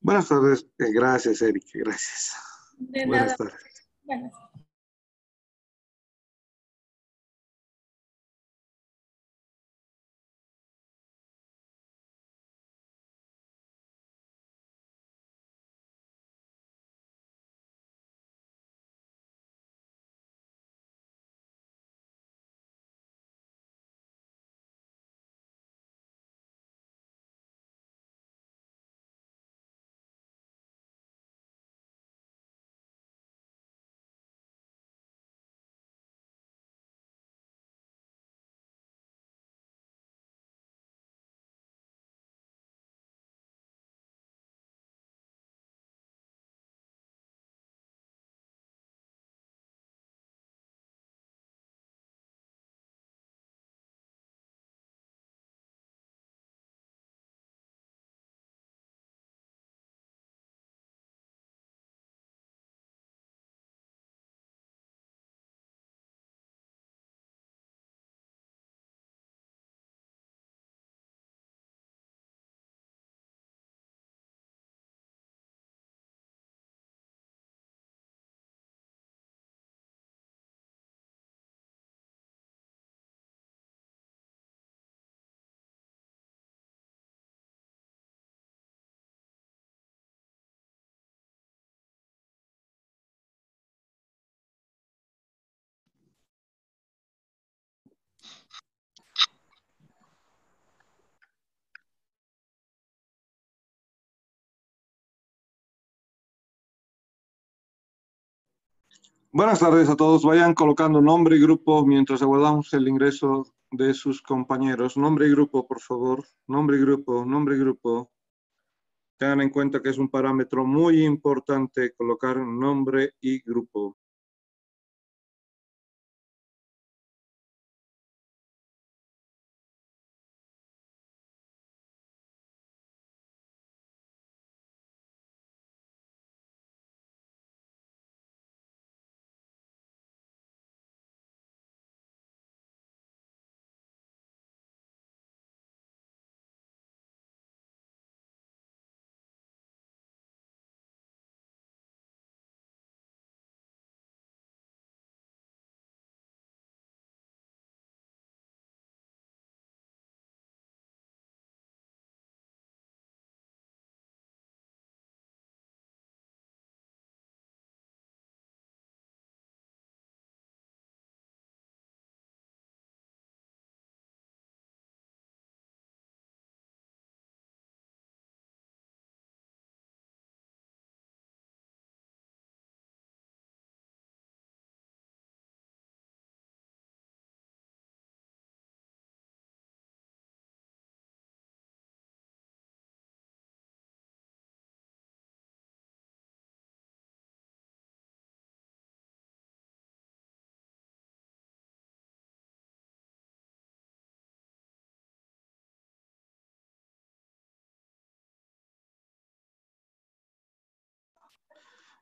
Buenas tardes, eh, gracias Eric, gracias. De Buenas tardes. Buenas tardes a todos. Vayan colocando nombre y grupo mientras aguardamos el ingreso de sus compañeros. Nombre y grupo, por favor. Nombre y grupo, nombre y grupo. Tengan en cuenta que es un parámetro muy importante colocar nombre y grupo.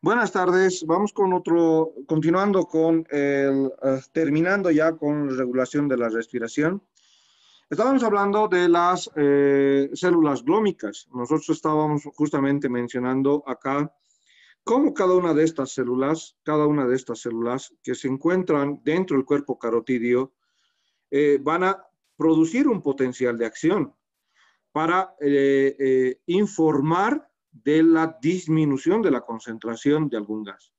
Buenas tardes. Vamos con otro, continuando con el, eh, terminando ya con regulación de la respiración. Estábamos hablando de las eh, células glómicas. Nosotros estábamos justamente mencionando acá cómo cada una de estas células, cada una de estas células que se encuentran dentro del cuerpo carotidio, eh, van a producir un potencial de acción para informar de la disminución de la concentración de algún gas.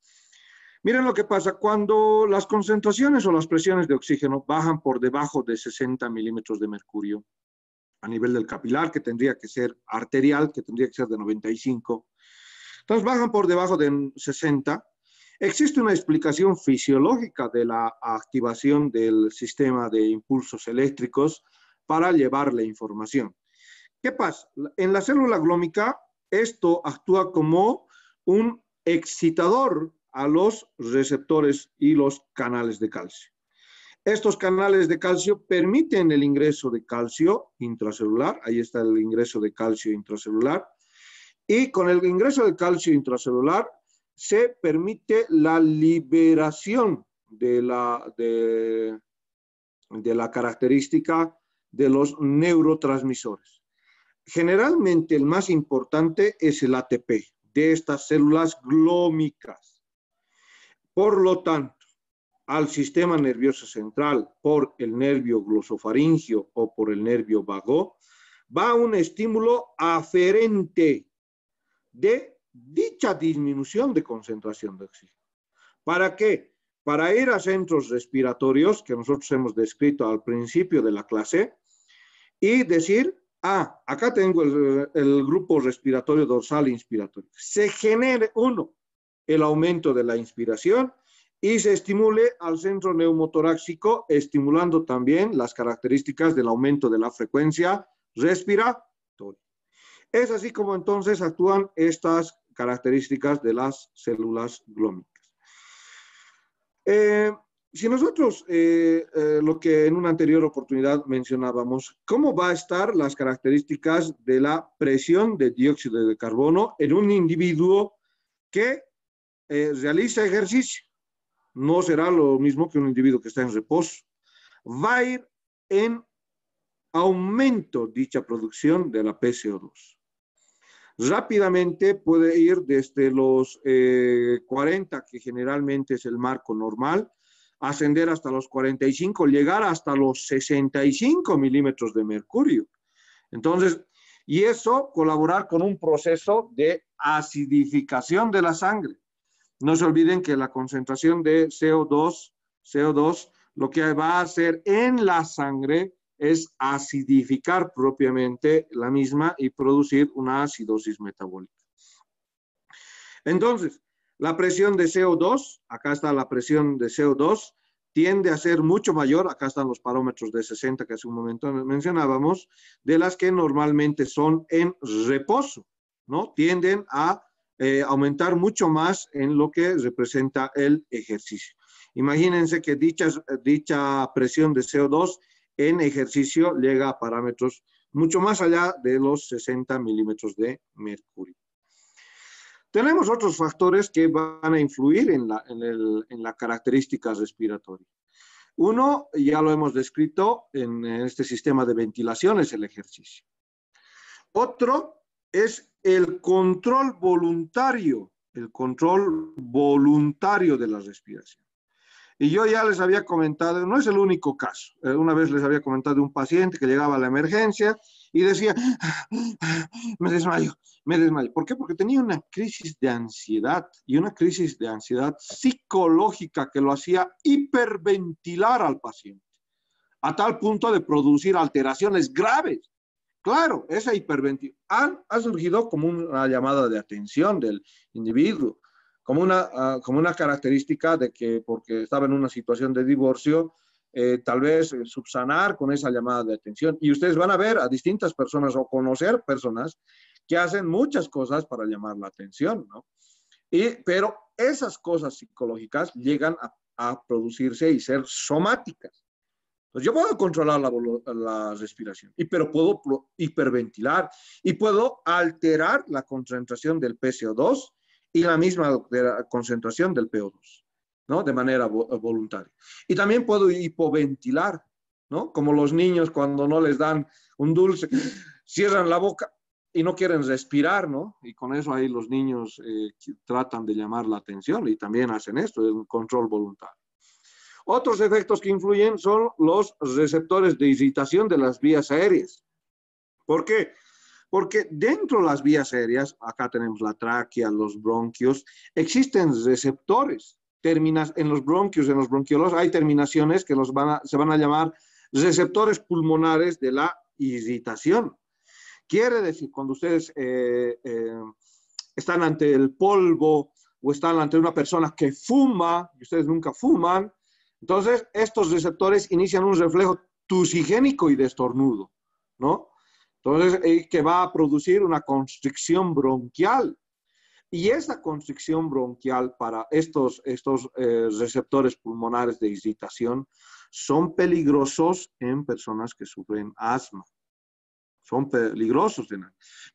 Miren lo que pasa cuando las concentraciones o las presiones de oxígeno bajan por debajo de 60 milímetros de mercurio a nivel del capilar, que tendría que ser arterial, que tendría que ser de 95. Entonces bajan por debajo de 60. Existe una explicación fisiológica de la activación del sistema de impulsos eléctricos para llevar la información. ¿Qué pasa? En la célula glómica esto actúa como un excitador a los receptores y los canales de calcio. Estos canales de calcio permiten el ingreso de calcio intracelular, ahí está el ingreso de calcio intracelular, y con el ingreso de calcio intracelular se permite la liberación de la, de la característica de los neurotransmisores. Generalmente el más importante es el ATP de estas células glómicas. Por lo tanto, al sistema nervioso central por el nervio glosofaringio o por el nervio vago, va un estímulo aferente de dicha disminución de concentración de oxígeno. ¿Para qué? Para ir a centros respiratorios que nosotros hemos descrito al principio de la clase y decir, Ah, acá tengo el, grupo respiratorio dorsal inspiratorio. Se genere, uno, el aumento de la inspiración y se estimule al centro neumotoráxico, estimulando también las características del aumento de la frecuencia respiratoria. Es así como entonces actúan estas características de las células glómicas. Eh, si nosotros, eh, eh, lo que en una anterior oportunidad mencionábamos, ¿cómo va a estar las características de la presión de dióxido de carbono en un individuo que eh, realiza ejercicio? No será lo mismo que un individuo que está en reposo. Va a ir en aumento dicha producción de la PCO2. Rápidamente puede ir desde los 40, que generalmente es el marco normal, ascender hasta los 45, llegar hasta los 65 milímetros de mercurio. Entonces, y eso colaborar con un proceso de acidificación de la sangre. No se olviden que la concentración de CO2, CO2 lo que va a hacer en la sangre es acidificar propiamente la misma y producir una acidosis metabólica. Entonces, la presión de CO2, acá está la presión de CO2, tiende a ser mucho mayor, acá están los parámetros de 60 que hace un momento mencionábamos, de las que normalmente son en reposo, ¿no? Tienden a eh, aumentar mucho más en lo que representa el ejercicio. Imagínense que dicha, dicha presión de CO2 en ejercicio llega a parámetros mucho más allá de los 60 milímetros de mercurio. Tenemos otros factores que van a influir en la, característica respiratoria. Uno, ya lo hemos descrito en, este sistema de ventilación, es el ejercicio. Otro es el control voluntario, el control voluntario de la respiración. Y yo ya les había comentado, no es el único caso, eh, una vez les había comentado de un paciente que llegaba a la emergencia, y decía, ah, me desmayo, me desmayo. ¿Por qué? Porque tenía una crisis de ansiedad y una crisis de ansiedad psicológica que lo hacía hiperventilar al paciente, a tal punto de producir alteraciones graves. Claro, esa hiperventilación ha, surgido como una llamada de atención del individuo, como una, ah, como una característica de que porque estaba en una situación de divorcio, eh, tal vez eh, subsanar con esa llamada de atención. Y ustedes van a ver a distintas personas o conocer personas que hacen muchas cosas para llamar la atención, ¿no? pero esas cosas psicológicas llegan a, producirse y ser somáticas. Entonces, pues yo puedo controlar la, respiración, y, pero puedo hiperventilar y puedo alterar la concentración del PCO2 y la misma concentración del PO2. ¿no? De manera eh, voluntaria. Y también puedo hipoventilar, ¿no? Como los niños cuando no les dan un dulce, cierran la boca y no quieren respirar, Y con eso ahí los niños eh, tratan de llamar la atención y también hacen esto, es un control voluntario. Otros efectos que influyen son los receptores de irritación de las vías aéreas. ¿Por qué? Porque dentro de las vías aéreas, acá tenemos la tráquea, los bronquios, existen receptores terminas, en los bronquios, en los bronquiolos, hay terminaciones que los van se van a llamar receptores pulmonares de la irritación. Quiere decir, cuando ustedes eh, eh, están ante el polvo o están ante una persona que fuma, y ustedes nunca fuman, entonces estos receptores inician un reflejo tusigénico y destornudo, estornudo, ¿no? Entonces, eh, que va a producir una constricción bronquial. Y esa constricción bronquial para estos, estos eh, receptores pulmonares de excitación son peligrosos en personas que sufren asma. Son peligrosos.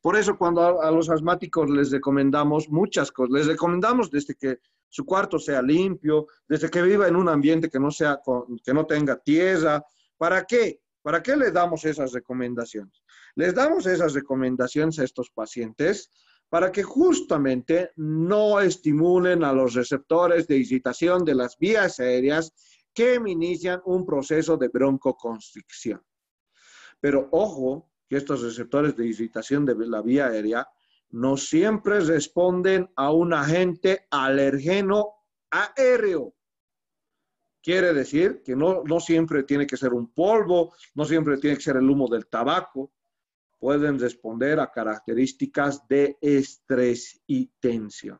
Por eso cuando a, los asmáticos les recomendamos muchas cosas. Les recomendamos desde que su cuarto sea limpio, desde que viva en un ambiente que no, sea que no tenga tierra. ¿Para qué? ¿Para qué les damos esas recomendaciones? Les damos esas recomendaciones a estos pacientes para que justamente no estimulen a los receptores de excitación de las vías aéreas que inician un proceso de broncoconstricción. Pero ojo, que estos receptores de excitación de la vía aérea no siempre responden a un agente alergeno aéreo. Quiere decir que no, no siempre tiene que ser un polvo, no siempre tiene que ser el humo del tabaco, pueden responder a características de estrés y tensión.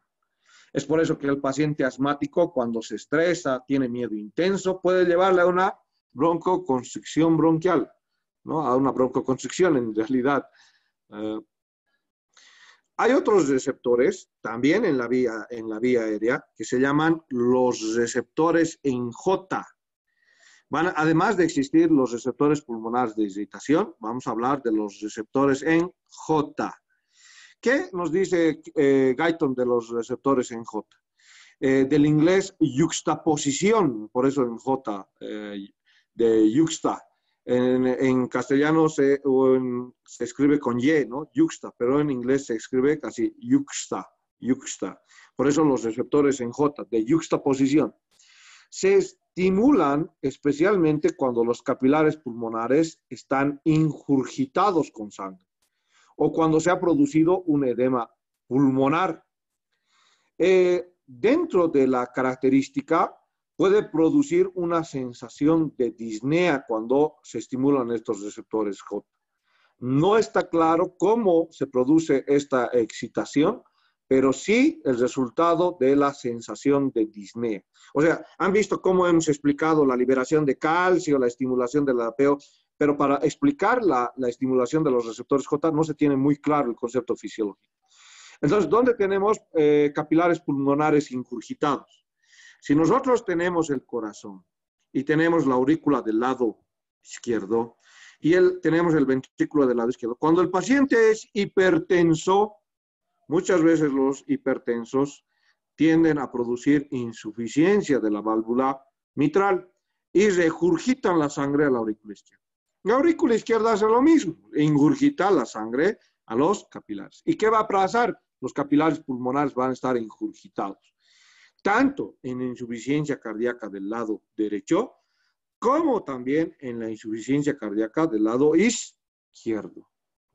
Es por eso que el paciente asmático, cuando se estresa, tiene miedo intenso, puede llevarle a una broncoconstricción bronquial, ¿no? a una broncoconstricción en realidad. Eh, hay otros receptores también en la, vía, en la vía aérea que se llaman los receptores en J, además de existir los receptores pulmonares de irritación, vamos a hablar de los receptores en J. ¿Qué nos dice eh, Guyton de los receptores en J? Eh, del inglés juxtaposición. por eso en J, eh, de yuxta. En, castellano se, escribe con Y, ¿no? Yuxta, pero en inglés se escribe casi juxta. juxta. Por eso los receptores en J, de juxtaposición. Se, estimulan especialmente cuando los capilares pulmonares están injurgitados con sangre o cuando se ha producido un edema pulmonar. Eh, dentro de la característica puede producir una sensación de disnea cuando se estimulan estos receptores J. No está claro cómo se produce esta excitación, pero sí el resultado de la sensación de disnea. O sea, han visto cómo hemos explicado la liberación de calcio, la estimulación del apeo, pero para explicar la, la estimulación de los receptores J no se tiene muy claro el concepto fisiológico. Entonces, ¿dónde tenemos eh, capilares pulmonares incurgitados? Si nosotros tenemos el corazón y tenemos la aurícula del lado izquierdo y el, tenemos el ventrículo del lado izquierdo, cuando el paciente es hipertenso, Muchas veces los hipertensos tienden a producir insuficiencia de la válvula mitral y regurgitan la sangre a la aurícula izquierda. La aurícula izquierda hace lo mismo, ingurgita la sangre a los capilares. ¿Y qué va a pasar? Los capilares pulmonares van a estar ingurgitados, tanto en insuficiencia cardíaca del lado derecho, como también en la insuficiencia cardíaca del lado izquierdo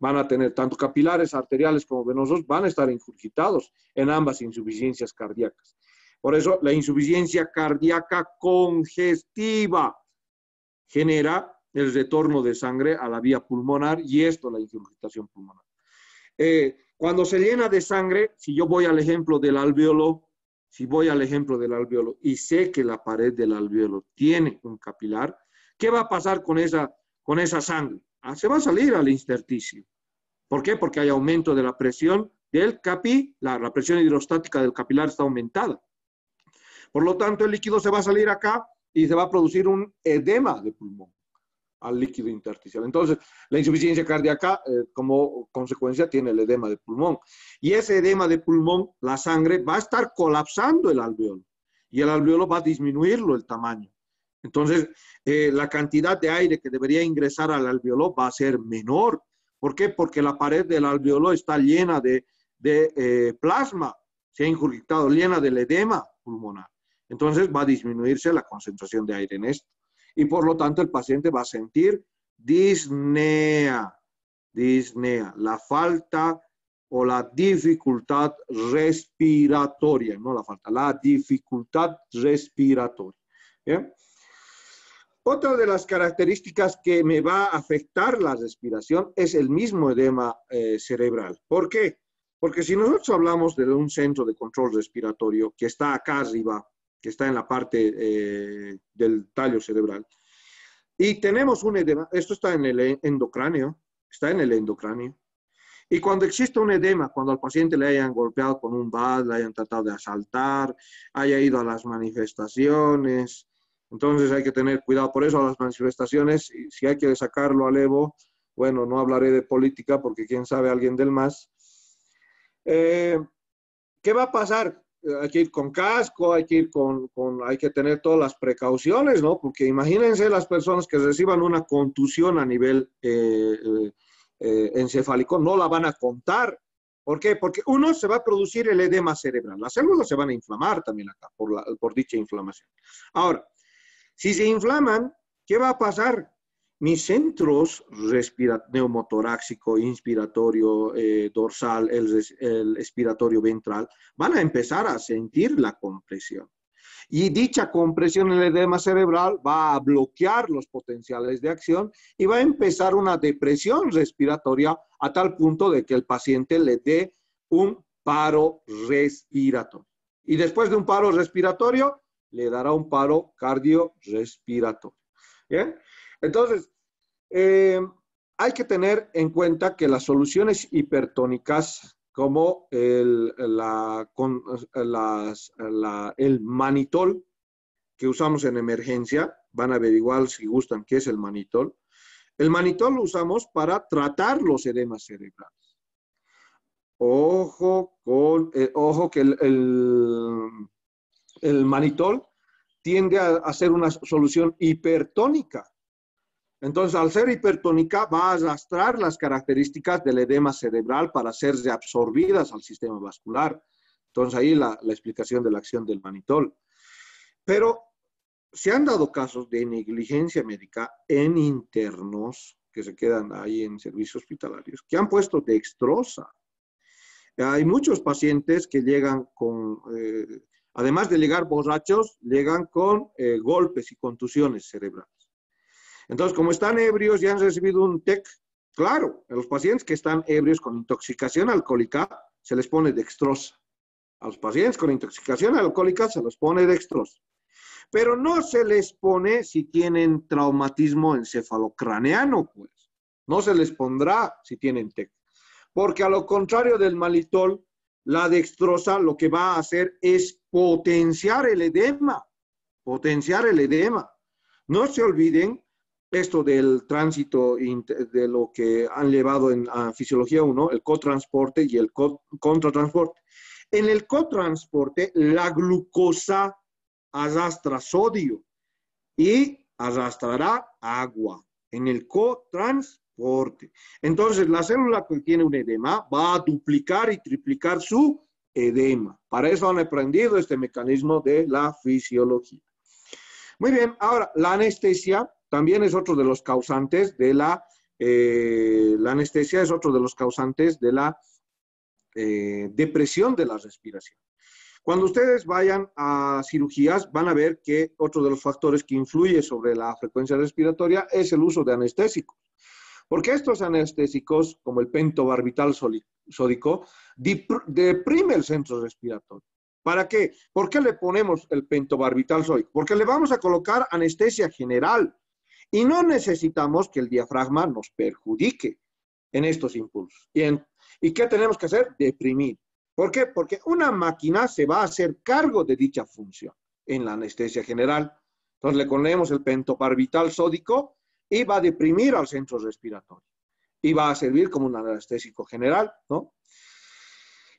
van a tener tanto capilares arteriales como venosos, van a estar injurgitados en ambas insuficiencias cardíacas. Por eso la insuficiencia cardíaca congestiva genera el retorno de sangre a la vía pulmonar y esto la injurgitación pulmonar. Eh, cuando se llena de sangre, si yo voy al ejemplo del alveolo, si voy al ejemplo del alveolo y sé que la pared del alveolo tiene un capilar, ¿qué va a pasar con esa, con esa sangre? Ah, se va a salir al intersticio. ¿Por qué? Porque hay aumento de la presión del capilar, la presión hidrostática del capilar está aumentada. Por lo tanto, el líquido se va a salir acá y se va a producir un edema de pulmón al líquido intersticial. Entonces, la insuficiencia cardíaca eh, como consecuencia tiene el edema de pulmón. Y ese edema de pulmón, la sangre, va a estar colapsando el alveolo y el alveolo va a disminuirlo el tamaño. Entonces, eh, la cantidad de aire que debería ingresar al alveolo va a ser menor ¿Por qué? Porque la pared del alveolo está llena de, eh, plasma, se ha injurgitado, llena del edema pulmonar. Entonces va a disminuirse la concentración de aire en esto. Y por lo tanto el paciente va a sentir disnea, disnea, la falta o la dificultad respiratoria, no la falta, la dificultad respiratoria. ¿Bien? Otra de las características que me va a afectar la respiración es el mismo edema eh, cerebral. ¿Por qué? Porque si nosotros hablamos de un centro de control respiratorio que está acá arriba, que está en la parte eh, del tallo cerebral, y tenemos un edema, esto está en el endocráneo, está en el endocráneo, y cuando existe un edema, cuando al paciente le hayan golpeado con un bal, le hayan tratado de asaltar, haya ido a las manifestaciones, entonces hay que tener cuidado por eso a las manifestaciones. si hay que sacarlo al Evo, bueno, no hablaré de política porque quién sabe alguien del más. Eh, ¿Qué va a pasar? Hay que ir con casco, hay que ir con, hay que tener todas las precauciones, ¿no? Porque imagínense las personas que reciban una contusión a nivel eh, eh, encefálico, no la van a contar. ¿Por qué? Porque uno se va a producir el edema cerebral, las células se van a inflamar también acá por, por dicha inflamación. Ahora, si se inflaman, ¿qué va a pasar? Mis centros neumotoráxico, inspiratorio, eh, dorsal, el, el ventral, van a empezar a sentir la compresión. Y dicha compresión en el edema cerebral va a bloquear los potenciales de acción y va a empezar una depresión respiratoria a tal punto de que el paciente le dé un paro respiratorio. Y después de un paro respiratorio, le dará un paro cardiorrespiratorio. ¿Bien? Entonces, eh, hay que tener en cuenta que las soluciones hipertónicas como el, la, el manitol que usamos en emergencia, van a averiguar si gustan qué es el manitol. El manitol lo usamos para tratar los edemas cerebrales. Ojo con, eh, ojo que el el manitol tiende a, ser una solución hipertónica. Entonces, al ser hipertónica, va a arrastrar las características del edema cerebral para ser absorbidas al sistema vascular. Entonces, ahí la, explicación de la acción del manitol. Pero se han dado casos de negligencia médica en internos que se quedan ahí en servicios hospitalarios, que han puesto dextrosa. Hay muchos pacientes que llegan con eh, Además de llegar borrachos, llegan con eh, golpes y contusiones cerebrales. Entonces, como están ebrios y han recibido un TEC, claro, a los pacientes que están ebrios con intoxicación alcohólica se les pone dextrosa. A los pacientes con intoxicación alcohólica se les pone dextrosa. Pero no se les pone si tienen traumatismo encefalocraneano, pues. No se les pondrá si tienen TEC. Porque a lo contrario del malitol, la dextrosa lo que va a hacer es potenciar el edema, potenciar el edema. No se olviden esto del tránsito de lo que han llevado en Fisiología 1, el cotransporte y el contratransporte. En el cotransporte, la glucosa arrastra sodio y arrastrará agua. En el cotransporte, entonces, la célula que tiene un edema va a duplicar y triplicar su edema. Para eso han aprendido este mecanismo de la fisiología. Muy bien, ahora, la anestesia también es otro de los causantes de la... Eh, anestesia es otro de los causantes de la eh, depresión de la respiración. Cuando ustedes vayan a cirugías, van a ver que otro de los factores que influye sobre la frecuencia respiratoria es el uso de anestésicos. Porque estos anestésicos, como el pentobarbital sódico, deprime el centro respiratorio. ¿Para qué? ¿Por qué le ponemos el pentobarbital sódico? Porque le vamos a colocar anestesia general y no necesitamos que el diafragma nos perjudique en estos impulsos. ¿Y qué tenemos que hacer? Deprimir. ¿Por qué? Porque una máquina se va a hacer cargo de dicha función en la anestesia general. Entonces le ponemos el pentobarbital sódico y va a deprimir al centro respiratorio y va a servir como un anestésico general,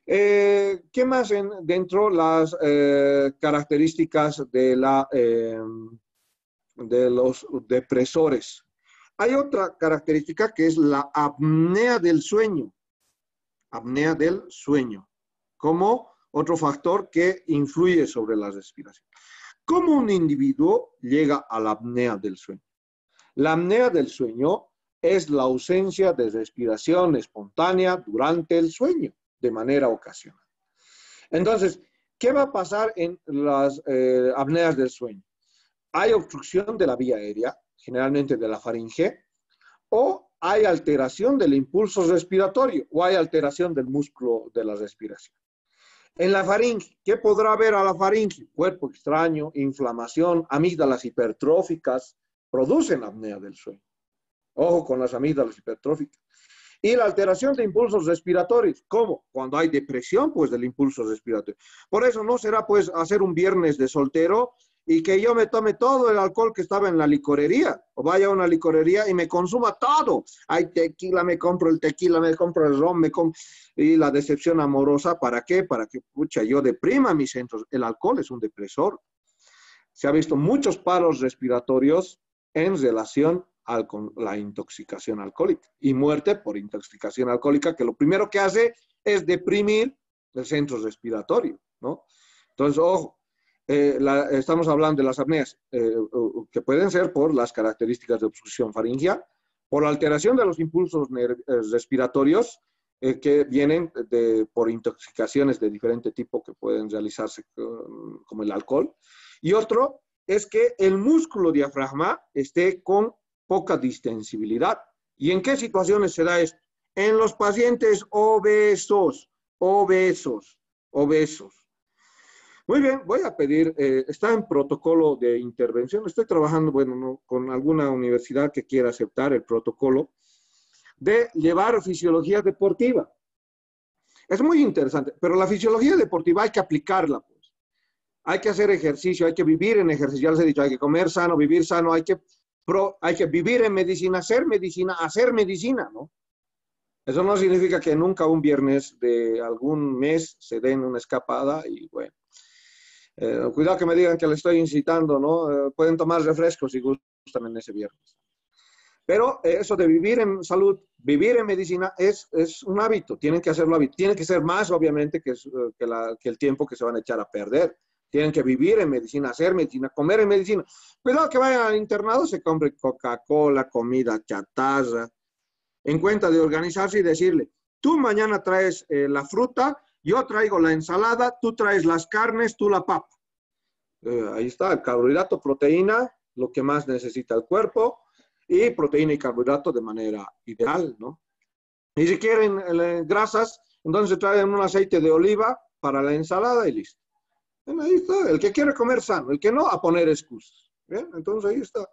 eh, ¿Qué más en, dentro las eh, características de, la, eh, de los depresores? Hay otra característica que es la apnea del sueño. Apnea del sueño, como otro factor que influye sobre la respiración. ¿Cómo un individuo llega a la apnea del sueño? La apnea del sueño es la ausencia de respiración espontánea durante el sueño, de manera ocasional. Entonces, ¿qué va a pasar en las eh, apneas del sueño? Hay obstrucción de la vía aérea, generalmente de la faringe, o hay alteración del impulso respiratorio, o hay alteración del músculo de la respiración. En la faringe, ¿qué podrá haber a la faringe? Cuerpo extraño, inflamación, amígdalas hipertróficas, producen apnea del sueño. Ojo con las amígdalas hipertróficas. Y la alteración de impulsos respiratorios. ¿Cómo? Cuando hay depresión, pues del impulso respiratorio. Por eso no será pues hacer un viernes de soltero y que yo me tome todo el alcohol que estaba en la licorería, o vaya a una licorería y me consuma todo. Hay tequila, me compro el tequila, me compro el ron, me compro... Y la decepción amorosa, ¿para qué? Para que, pucha, yo deprima mis centros. El alcohol es un depresor. Se ha visto muchos paros respiratorios en relación con la intoxicación alcohólica y muerte por intoxicación alcohólica, que lo primero que hace es deprimir el centro respiratorio, ¿no? Entonces, ojo, eh, estamos hablando de las apneas eh, que pueden ser por las características de obstrucción faringia, por la alteración de los impulsos eh, respiratorios que vienen de, por intoxicaciones de diferente tipo que pueden realizarse como el alcohol, y otro es que el músculo diafragma esté con poca distensibilidad. ¿Y en qué situaciones se da esto? En los pacientes obesos, obesos, obesos. Muy bien, voy a pedir, eh, está en protocolo de intervención, estoy trabajando, bueno, con alguna universidad que quiera aceptar el protocolo, de llevar fisiología deportiva. Es muy interesante, pero la fisiología deportiva hay que aplicarla. Pues hay que hacer ejercicio, hay que vivir en ejercicio, ya les he dicho, hay que comer sano, vivir sano, hay que, pro, hay que vivir en medicina, hacer medicina, hacer medicina, ¿no? Eso no significa que nunca un viernes de algún mes se den una escapada y bueno. Eh, cuidado que me digan que le estoy incitando, ¿no? Eh, pueden tomar refrescos si gustan en ese viernes. Pero eso de vivir en salud, vivir en medicina, es, un hábito. Tienen que hacerlo hábito. Tiene que ser más, obviamente, que, que, el tiempo que se van a echar a perder tienen que vivir en medicina, hacer medicina, comer en medicina. Cuidado que vayan al internado, se compre Coca-Cola, comida chatarra. En cuenta de organizarse y decirle, tú mañana traes eh, la fruta, yo traigo la ensalada, tú traes las carnes, tú la papa. Eh, ahí está, carbohidrato, proteína, lo que más necesita el cuerpo, y proteína y carbohidrato de manera ideal, ¿no? Y si quieren eh, grasas, entonces traen un aceite de oliva para la ensalada y listo ahí está, el que quiere comer sano, el que no, a poner excusas. Entonces ahí está.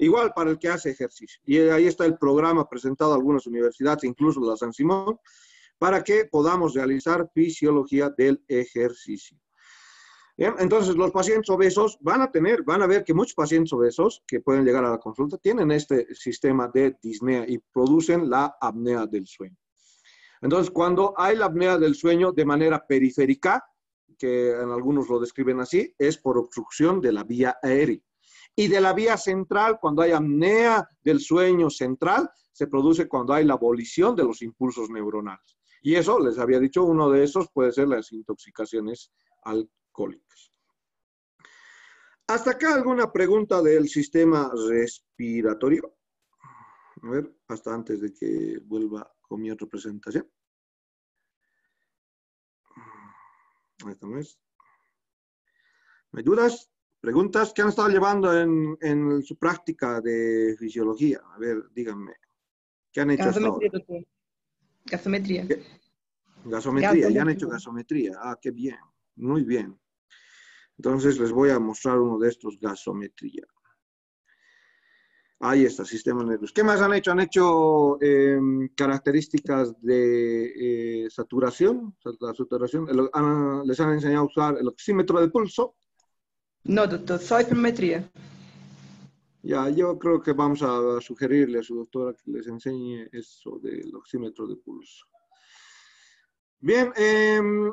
Igual para el que hace ejercicio. Y ahí está el programa presentado a algunas universidades, incluso la San Simón, para que podamos realizar fisiología del ejercicio. Entonces, los pacientes obesos van a tener, van a ver que muchos pacientes obesos que pueden llegar a la consulta tienen este sistema de disnea y producen la apnea del sueño. Entonces, cuando hay la apnea del sueño de manera periférica, que en algunos lo describen así, es por obstrucción de la vía aérea. Y de la vía central, cuando hay apnea del sueño central, se produce cuando hay la abolición de los impulsos neuronales. Y eso, les había dicho, uno de esos puede ser las intoxicaciones alcohólicas. ¿Hasta acá alguna pregunta del sistema respiratorio? A ver, hasta antes de que vuelva con mi otra presentación. Este ¿Me dudas? Preguntas ¿Qué han estado llevando en, su práctica de fisiología. A ver, díganme. ¿Qué han hecho gasometría, Gasometría. Gasometría. Gasometría, ya han hecho gasometría. Ah, qué bien. Muy bien. Entonces les voy a mostrar uno de estos gasometría. Ahí está, sistema nervioso. ¿Qué más han hecho? Han hecho em, características de eh, saturación, les han enseñado a usar el oxímetro de pulso. No, doctor, soy Ya, yo creo que vamos a sugerirle a su doctora que les enseñe eso del oxímetro de pulso. Bien, em,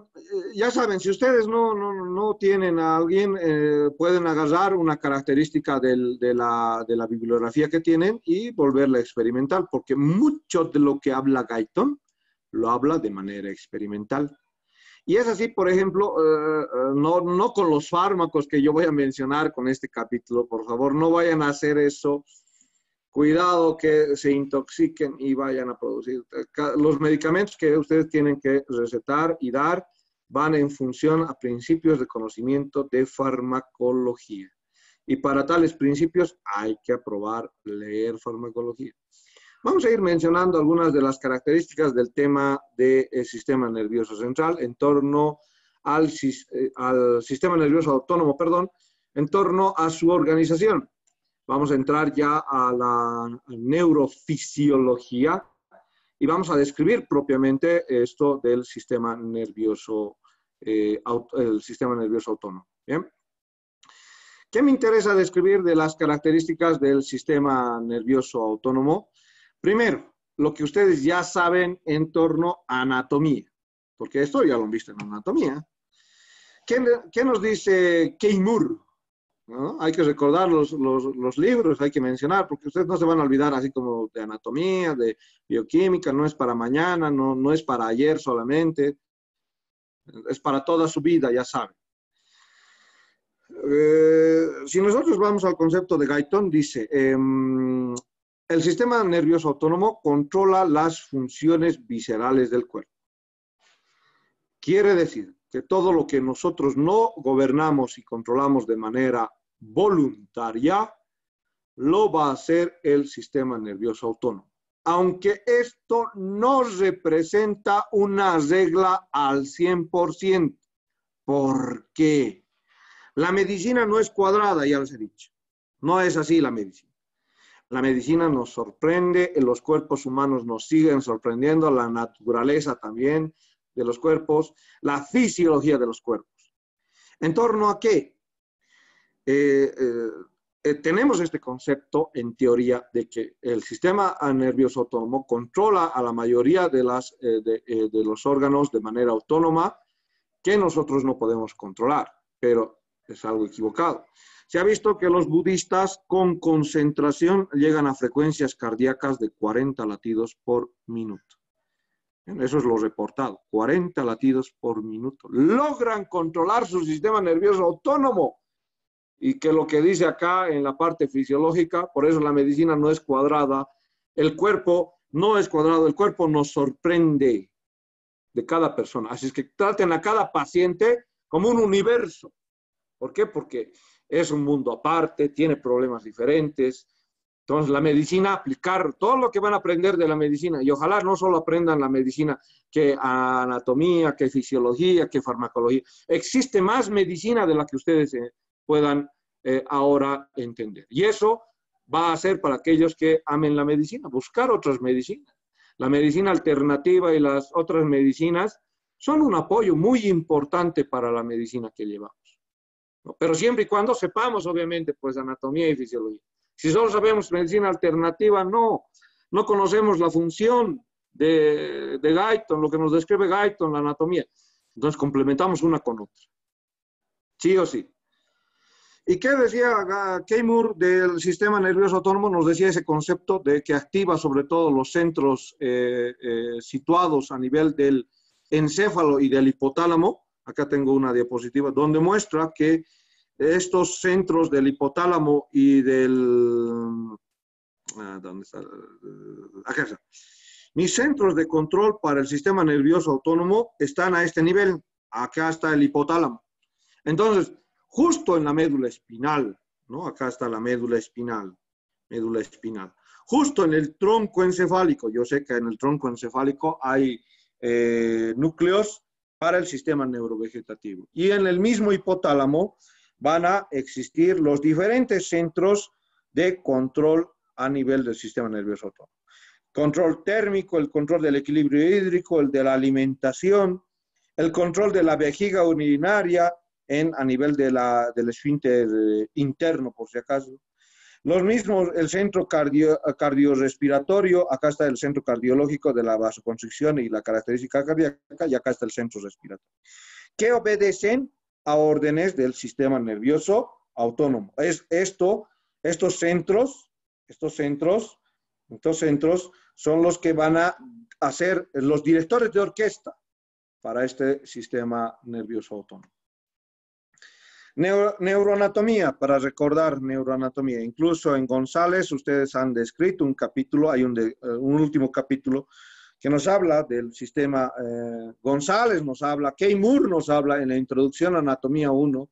ya saben, si ustedes no, no, no tienen a alguien, eh, pueden agarrar una característica de, la, de, la, bibliografía que tienen y volverla experimental, porque mucho de lo que habla Guyton lo habla de manera experimental. Y es así, por ejemplo, eh, eh, no, no, con los fármacos que yo voy a mencionar con este capítulo, por favor, no vayan a hacer eso cuidado que se intoxiquen y vayan a producir. Los medicamentos que ustedes tienen que recetar y dar van en función a principios de conocimiento de farmacología. Y para tales principios hay que aprobar, leer farmacología. Vamos a ir mencionando algunas de las características del tema del sistema nervioso central en torno al eh, sistema nervioso autónomo, perdón, en torno a su organización. Vamos a entrar ya a la neurofisiología y vamos a describir propiamente esto del sistema nervioso, eh, el sistema nervioso autónomo. ¿Qué me interesa describir de las características del sistema nervioso autónomo? Primero, lo que ustedes ya saben en torno a anatomía, porque esto ya lo han visto en anatomía. ¿Qué, qué nos dice Keimur? Hay que recordar los, libros, hay que mencionar, porque ustedes no se van a olvidar así como de anatomía, de bioquímica, no es para mañana, no, es para ayer solamente, es para toda su vida, ya saben. Eh, si nosotros vamos al concepto de Gaitón, dice, em, el sistema nervioso autónomo controla las funciones viscerales del cuerpo. Quiere decir que todo lo que nosotros no gobernamos y controlamos de manera voluntaria, lo va a hacer el sistema nervioso autónomo. Aunque esto no representa una regla al 100%. ¿Por qué? La medicina no es cuadrada, ya les he dicho. No es así la medicina. La medicina nos sorprende, los cuerpos humanos nos siguen sorprendiendo, la naturaleza también de los cuerpos, la fisiología de los cuerpos. ¿En torno a qué? Eh, eh, eh, tenemos este concepto en teoría de que el sistema nervioso autónomo controla a la mayoría de, las, de, de los órganos de manera autónoma que nosotros no podemos controlar, pero es algo equivocado. Se ha visto que los budistas con concentración llegan a frecuencias cardíacas de 40 latidos por minuto. Eso es lo reportado, 40 latidos por minuto. Logran controlar su sistema nervioso autónomo y que lo que dice acá en la parte fisiológica, por eso la medicina no es cuadrada, el cuerpo no es cuadrado, el cuerpo nos sorprende de cada persona. Así es que traten a cada paciente como un universo. ¿Por qué? Porque es un mundo aparte, tiene problemas diferentes. Entonces, la medicina, aplicar todo lo que van a aprender de la medicina, y ojalá no solo aprendan la medicina, que anatomía, que fisiología, que farmacología. Existe más medicina de la que ustedes eh, puedan eh, ahora entender. Y eso va a ser para aquellos que amen la medicina, buscar otras medicinas. La medicina alternativa y las otras medicinas son un apoyo muy importante para la medicina que llevamos. Pero siempre y cuando sepamos, obviamente, pues anatomía y fisiología. Si solo sabemos medicina alternativa, no. No conocemos la función de, de Guyton, lo que nos describe Guyton, la anatomía. Entonces complementamos una con otra. Sí o sí. ¿Y qué decía ah, Keimur del sistema nervioso autónomo? Nos decía ese concepto de que activa sobre todo los centros eh, eh, situados a nivel del encéfalo y del hipotálamo. Acá tengo una diapositiva donde muestra que estos centros del hipotálamo y del... Ah, ¿Dónde está? Acá está. Mis centros de control para el sistema nervioso autónomo están a este nivel. Acá está el hipotálamo. Entonces, justo en la médula espinal, ¿no? Acá está la médula espinal, médula espinal. Justo en el tronco encefálico, yo sé que en el tronco encefálico hay eh, núcleos para el sistema neurovegetativo. Y en el mismo hipotálamo van a existir los diferentes centros de control a nivel del sistema nervioso autónomo. Control térmico, el control del equilibrio hídrico, el de la alimentación, el control de la vejiga urinaria, en, a nivel de la, del esfínter eh, interno, por si acaso. Los mismos, el centro cardiorrespiratorio, acá está el centro cardiológico de la vasoconstricción y la característica cardíaca, y acá está el centro respiratorio, que obedecen a órdenes del sistema nervioso autónomo. Es esto, estos centros, estos centros, estos centros son los que van a hacer los directores de orquesta para este sistema nervioso autónomo neuroanatomía, para recordar neuroanatomía. Incluso en González ustedes han descrito un capítulo, hay un, eh, último capítulo que nos habla del sistema eh, González, nos habla, Kay nos habla en la introducción a Anatomía 1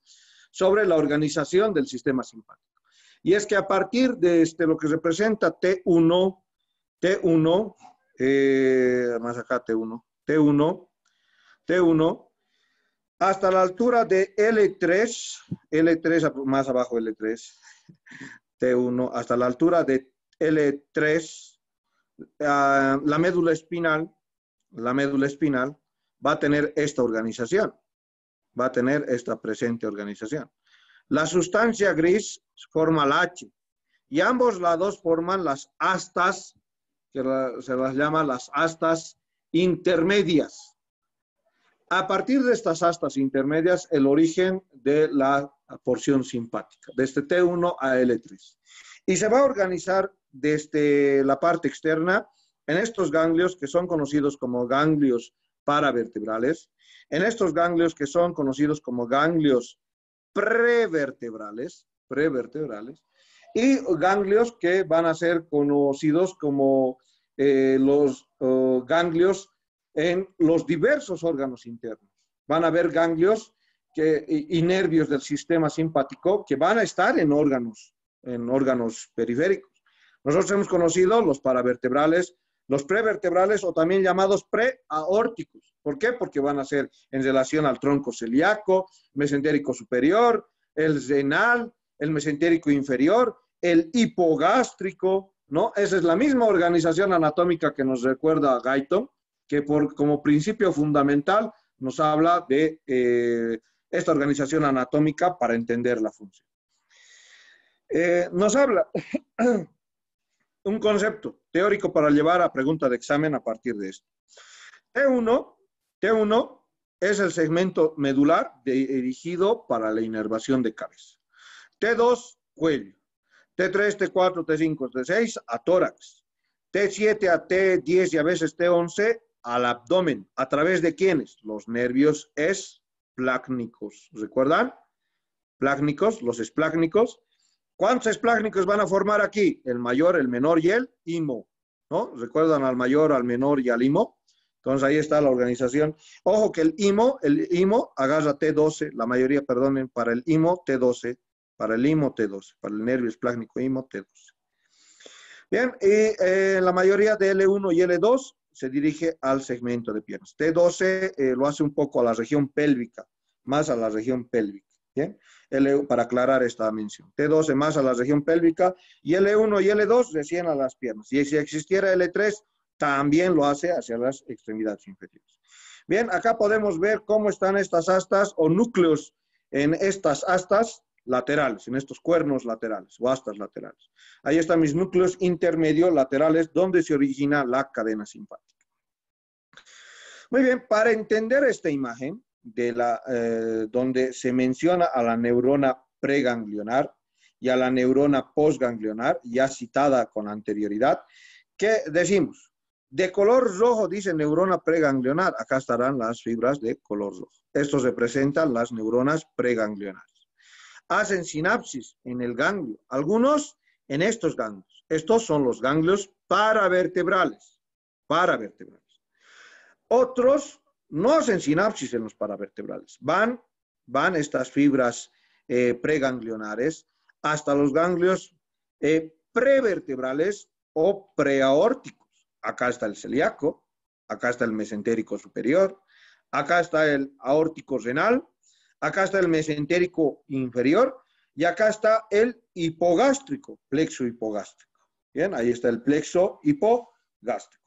sobre la organización del sistema simpático. Y es que a partir de este, lo que representa T1, T1, eh, más acá T1, T1, T1, hasta la altura de L3, L3 más abajo L3, T1, hasta la altura de L3, ah, la médula espinal, la médula espinal va a tener esta organización, va a tener esta presente organización. La sustancia gris forma la H y ambos lados forman las astas, que se las llama las astas intermedias a partir de estas astas intermedias, el origen de la porción simpática, desde T1 este a L3. Y se va a organizar desde la parte externa en estos ganglios que son conocidos como ganglios paravertebrales, en estos ganglios que son conocidos como ganglios prevertebrales, prevertebrales, y ganglios que van a ser conocidos como eh, los oh, ganglios en los diversos órganos internos. Van a haber ganglios y, nervios del sistema simpático que van a estar en órganos, en órganos periféricos. Nosotros hemos conocido los paravertebrales, los prevertebrales o también llamados preaórticos. ¿Por qué? Porque van a ser en relación al tronco celíaco, mesentérico superior, el renal, el mesentérico inferior, el hipogástrico, ¿no? Esa es la misma organización anatómica que nos recuerda a que como principio fundamental nos habla de eh, esta organización anatómica para entender la función. Eh, nos habla un concepto teórico para llevar a pregunta de examen a partir de esto. T1, T1 es el segmento medular dirigido para la inervación de cabeza. T2, cuello. T3, T4, T5, T6 a tórax. T7 a T10 y a veces T11 al abdomen. ¿A través de quiénes? Los nervios esplácnicos. ¿Recuerdan? Plácnicos, los esplácnicos. ¿Cuántos esplácnicos van a formar aquí? El mayor, el menor y el imo ¿No? ¿Recuerdan al mayor, al menor y al imo Entonces ahí está la organización. Ojo que el imo el imo agarra T12, la mayoría, perdonen, para el imo T12, para el imo T12, para el nervio esplácnico imo T12. Bien, y eh, la mayoría de L1 y L2 se dirige al segmento de piernas. T12 eh, lo hace un poco a la región pélvica, más a la región pélvica. bien para aclarar esta mención. T12 más a la región pélvica y L1 y L2 recién a las piernas. Y si existiera L3, también lo hace hacia las extremidades inferiores. Bien, acá podemos ver cómo están estas astas o núcleos en estas astas laterales, en estos cuernos laterales o astas laterales. Ahí están mis núcleos intermedios laterales donde se origina la cadena simpática. Muy bien, para entender esta imagen, de la, eh, donde se menciona a la neurona preganglionar y a la neurona postganglionar, ya citada con anterioridad, ¿qué decimos, de color rojo dice neurona preganglionar, acá estarán las fibras de color rojo. Estos representan las neuronas preganglionar hacen sinapsis en el ganglio, algunos en estos ganglios. Estos son los ganglios paravertebrales, paravertebrales. Otros no hacen sinapsis en los paravertebrales, van, van estas fibras eh, preganglionares hasta los ganglios eh, prevertebrales o preaórticos. Acá está el celíaco, acá está el mesentérico superior, acá está el aórtico renal, acá está el mesentérico inferior y acá está el hipogástrico, plexo hipogástrico. Bien, ahí está el plexo hipogástrico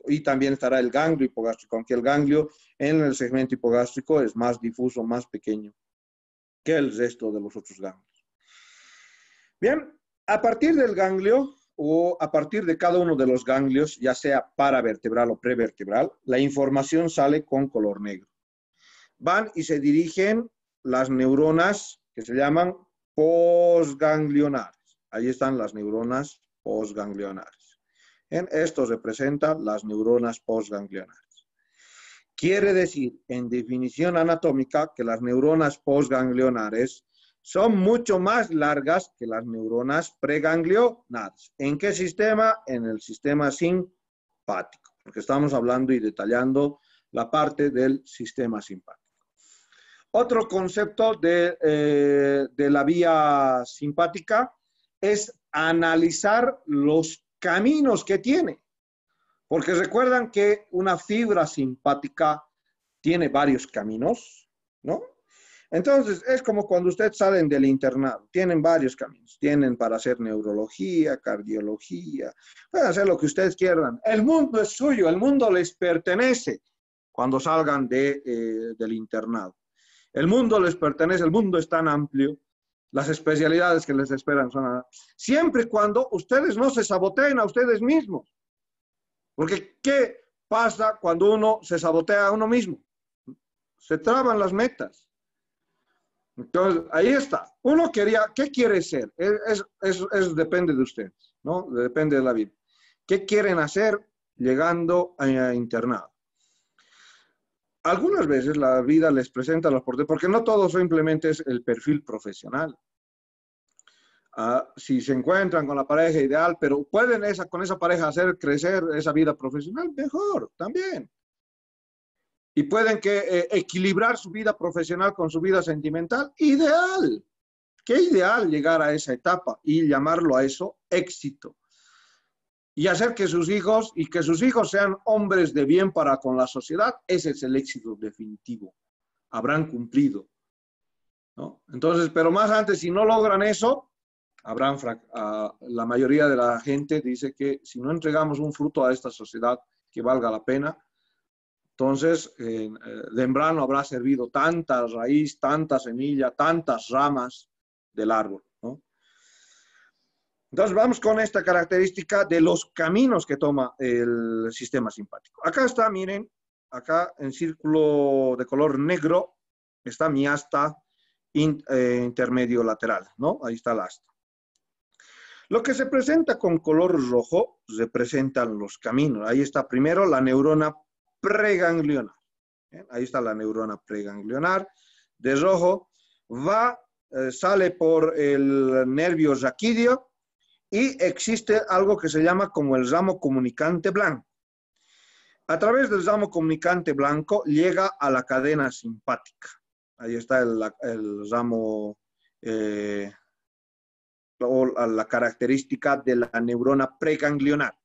y también estará el ganglio hipogástrico, aunque el ganglio en el segmento hipogástrico es más difuso, más pequeño que el resto de los otros ganglios. Bien, a partir del ganglio o a partir de cada uno de los ganglios, ya sea paravertebral o prevertebral, la información sale con color negro. Van y se dirigen las neuronas que se llaman posganglionares. Ahí están las neuronas posganglionares. En esto representa las neuronas posganglionares. Quiere decir, en definición anatómica, que las neuronas posganglionares son mucho más largas que las neuronas preganglionares. ¿En qué sistema? En el sistema simpático, porque estamos hablando y detallando la parte del sistema simpático. Otro concepto eh, de, la vía simpática es analizar los caminos que tiene. Porque recuerdan que una fibra simpática tiene varios caminos, ¿no? Entonces, es como cuando ustedes salen del internado, tienen varios caminos, tienen para hacer neurología, cardiología, pueden hacer lo que ustedes quieran. El mundo es suyo, el mundo les pertenece cuando salgan de, eh, del internado. El mundo les pertenece, el mundo es tan amplio, las especialidades que les esperan son... Siempre y cuando ustedes no se saboteen a ustedes mismos. Porque ¿qué pasa cuando uno se sabotea a uno mismo? Se traban las metas. Entonces, ahí está. Uno quería, ¿qué quiere ser? Eso depende de ustedes, ¿no? Depende de la vida. ¿Qué quieren hacer llegando a internado? algunas veces la vida les presenta los oportunidades, porque no todo simplemente es el perfil profesional. Ah, si se encuentran con la pareja ideal, pero pueden esa, con esa pareja hacer crecer esa vida profesional, mejor también. Y pueden que, eh, equilibrar su vida profesional con su vida sentimental, ideal. Qué ideal llegar a esa etapa y llamarlo a eso éxito y hacer que sus hijos y que sus hijos sean hombres de bien para con la sociedad, ese es el éxito definitivo. Habrán cumplido. Entonces, pero más antes, si no logran eso, habrán la mayoría de la gente dice que si no entregamos un fruto a esta sociedad que valga la pena, entonces eh, de eh, habrá servido tanta raíz, tanta semilla, tantas ramas del árbol. Entonces vamos con esta característica de los caminos que toma el sistema simpático. Acá está, miren, acá en círculo de color negro está mi asta eh, intermedio lateral, ¿no? Ahí está la asta. Lo que se presenta con color rojo representan los caminos. Ahí está primero la neurona preganglionar. ¿eh? Ahí está la neurona preganglionar de rojo. Va, eh, sale por el nervio raquídeo, y existe algo que se llama como el ramo comunicante blanco. A través del ramo comunicante blanco llega a la cadena simpática. Ahí está el, ramo eh, o la característica de la neurona preganglionar.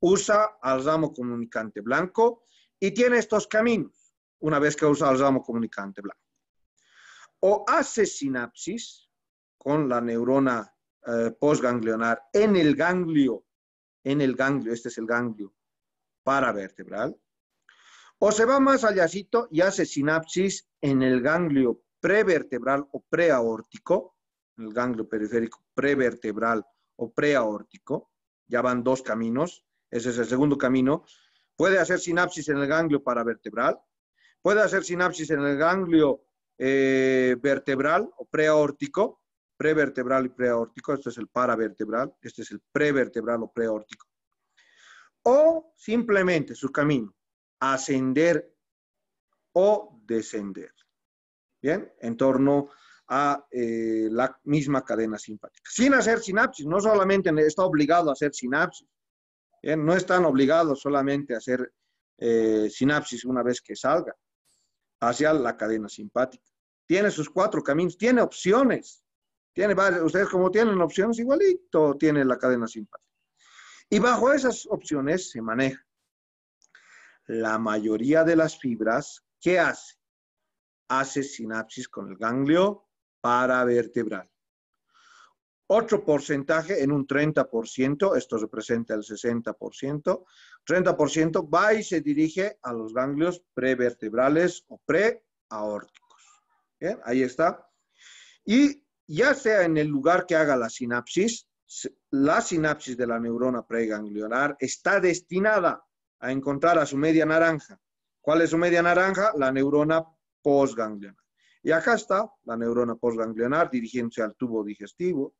Usa al ramo comunicante blanco y tiene estos caminos una vez que usa el ramo comunicante blanco. O hace sinapsis con la neurona eh, postganglionar en el ganglio, en el ganglio, este es el ganglio paravertebral, o se va más allá y hace sinapsis en el ganglio prevertebral o preaórtico, el ganglio periférico prevertebral o preaórtico, ya van dos caminos, ese es el segundo camino, puede hacer sinapsis en el ganglio paravertebral, puede hacer sinapsis en el ganglio eh, vertebral o preaórtico, prevertebral y preaórtico, este es el paravertebral, este es el prevertebral o preaórtico. O simplemente su camino, ascender o descender, ¿bien? En torno a eh, la misma cadena simpática. Sin hacer sinapsis, no solamente está obligado a hacer sinapsis, ¿bien? no están obligados solamente a hacer eh, sinapsis una vez que salga hacia la cadena simpática. Tiene sus cuatro caminos, tiene opciones, ustedes como tienen opciones, igualito tiene la cadena simpática. Y bajo esas opciones se maneja. La mayoría de las fibras, ¿qué hace? Hace sinapsis con el ganglio paravertebral. Otro porcentaje, en un 30%, esto representa el 60%, 30% va y se dirige a los ganglios prevertebrales o preaórticos. Ahí está. Y ya sea en el lugar que haga la sinapsis, la sinapsis de la neurona preganglionar está destinada a encontrar a su media naranja. ¿Cuál es su media naranja? La neurona postganglionar. Y acá está la neurona postganglionar dirigiéndose al tubo digestivo.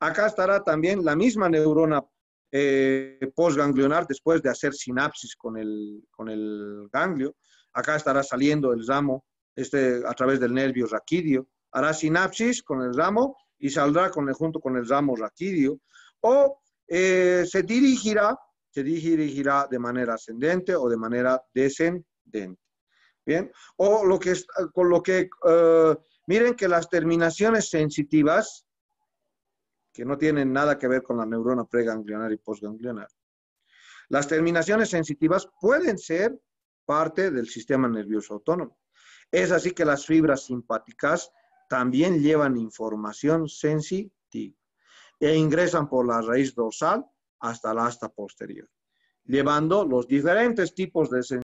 Acá estará también la misma neurona eh, postganglionar después de hacer sinapsis con el, ganglio. Acá estará saliendo el ramo este, a través del nervio raquídeo hará sinapsis con el ramo y saldrá con junto con el ramo raquídeo, o eh, se dirigirá, se dirigirá de manera ascendente o de manera descendente. Bien, o lo que, con lo que, eh, miren que las terminaciones sensitivas, que no tienen nada que ver con la neurona preganglionar y postganglionar, las terminaciones sensitivas pueden ser parte del sistema nervioso autónomo. Es así que las fibras simpáticas también llevan información sensitiva e ingresan por la raíz dorsal hasta la asta posterior, llevando los diferentes tipos de sensibilidad